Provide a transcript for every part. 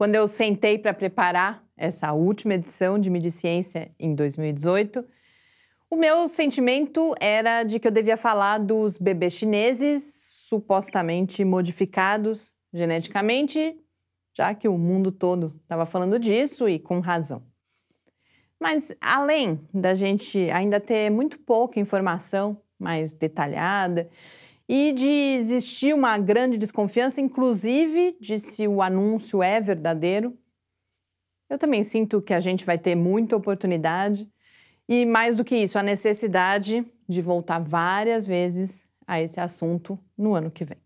Quando eu sentei para preparar essa última edição de Mediciência em 2018, o meu sentimento era de que eu devia falar dos bebês chineses supostamente modificados geneticamente, já que o mundo todo estava falando disso e com razão. Mas além da gente ainda ter muito pouca informação mais detalhada e de existir uma grande desconfiança, inclusive de se o anúncio é verdadeiro. Eu também sinto que a gente vai ter muita oportunidade e, mais do que isso, a necessidade de voltar várias vezes a esse assunto no ano que vem.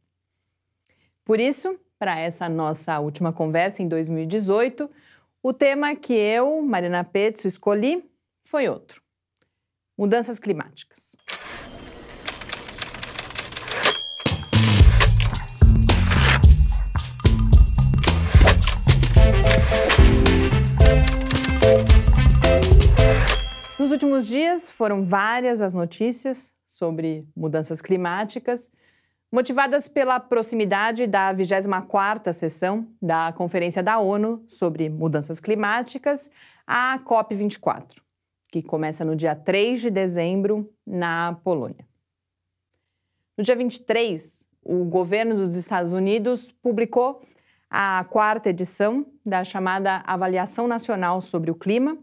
Por isso, para essa nossa última conversa em 2018, o tema que eu, Marina Petz, escolhi foi outro: mudanças climáticas. últimos dias foram várias as notícias sobre mudanças climáticas, motivadas pela proximidade da 24ª sessão da Conferência da ONU sobre Mudanças Climáticas, a COP24, que começa no dia 3 de dezembro na Polônia. No dia 23, o governo dos Estados Unidos publicou a quarta edição da chamada Avaliação Nacional sobre o Clima,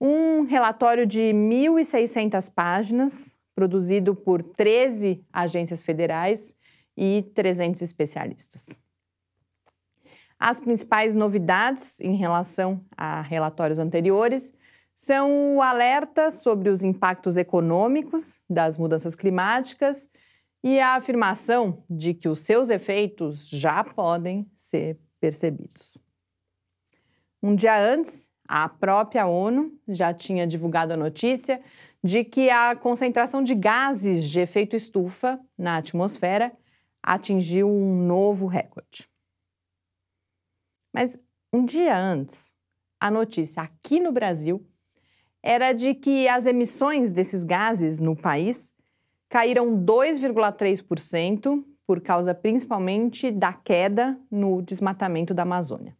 um relatório de 1.600 páginas, produzido por 13 agências federais e 300 especialistas. As principais novidades em relação a relatórios anteriores são o alerta sobre os impactos econômicos das mudanças climáticas e a afirmação de que os seus efeitos já podem ser percebidos. Um dia antes, a própria ONU já tinha divulgado a notícia de que a concentração de gases de efeito estufa na atmosfera atingiu um novo recorde. Mas um dia antes, a notícia aqui no Brasil era de que as emissões desses gases no país caíram 2,3% por causa principalmente da queda no desmatamento da Amazônia.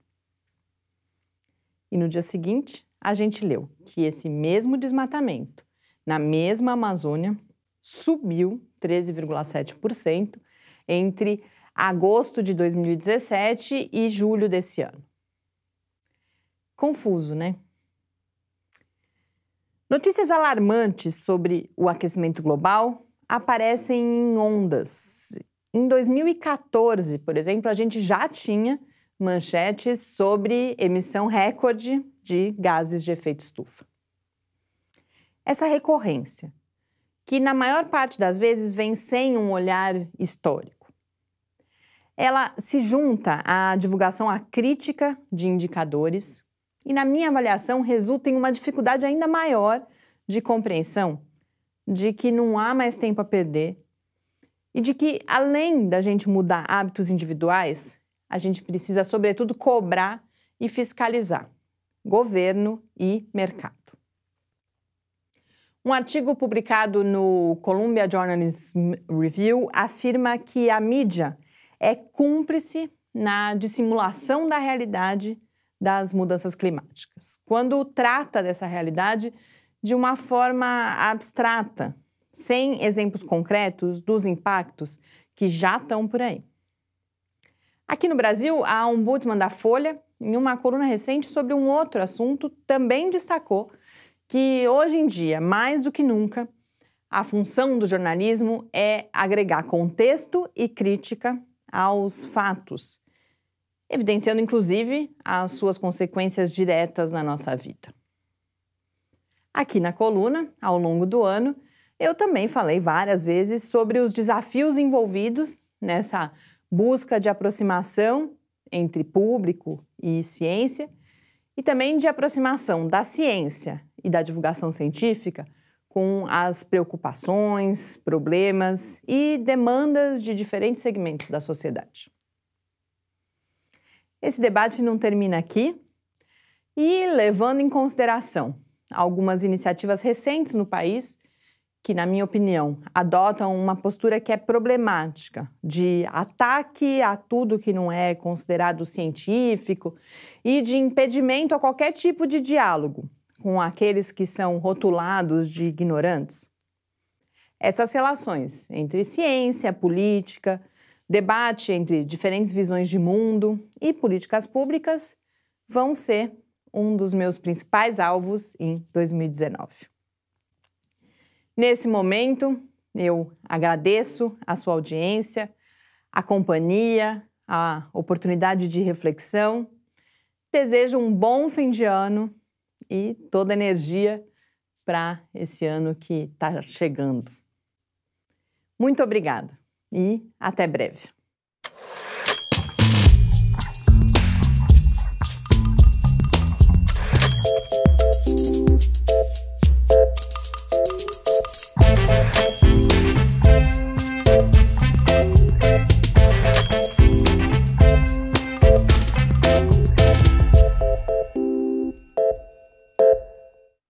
E no dia seguinte, a gente leu que esse mesmo desmatamento, na mesma Amazônia, subiu 13,7% entre agosto de 2017 e julho desse ano. Confuso, né? Notícias alarmantes sobre o aquecimento global aparecem em ondas. Em 2014, por exemplo, a gente já tinha manchetes sobre emissão recorde de gases de efeito estufa. Essa recorrência, que na maior parte das vezes vem sem um olhar histórico, ela se junta à divulgação acrítica crítica de indicadores e, na minha avaliação, resulta em uma dificuldade ainda maior de compreensão de que não há mais tempo a perder e de que, além da gente mudar hábitos individuais, a gente precisa, sobretudo, cobrar e fiscalizar governo e mercado. Um artigo publicado no Columbia Journalism Review afirma que a mídia é cúmplice na dissimulação da realidade das mudanças climáticas, quando trata dessa realidade de uma forma abstrata, sem exemplos concretos dos impactos que já estão por aí. Aqui no Brasil, a ombudsman da Folha, em uma coluna recente sobre um outro assunto, também destacou que hoje em dia, mais do que nunca, a função do jornalismo é agregar contexto e crítica aos fatos, evidenciando inclusive as suas consequências diretas na nossa vida. Aqui na coluna, ao longo do ano, eu também falei várias vezes sobre os desafios envolvidos nessa busca de aproximação entre público e ciência, e também de aproximação da ciência e da divulgação científica com as preocupações, problemas e demandas de diferentes segmentos da sociedade. Esse debate não termina aqui e levando em consideração algumas iniciativas recentes no país que, na minha opinião, adotam uma postura que é problemática, de ataque a tudo que não é considerado científico e de impedimento a qualquer tipo de diálogo com aqueles que são rotulados de ignorantes. Essas relações entre ciência, política, debate entre diferentes visões de mundo e políticas públicas vão ser um dos meus principais alvos em 2019. Nesse momento, eu agradeço a sua audiência, a companhia, a oportunidade de reflexão. Desejo um bom fim de ano e toda energia para esse ano que está chegando. Muito obrigada e até breve.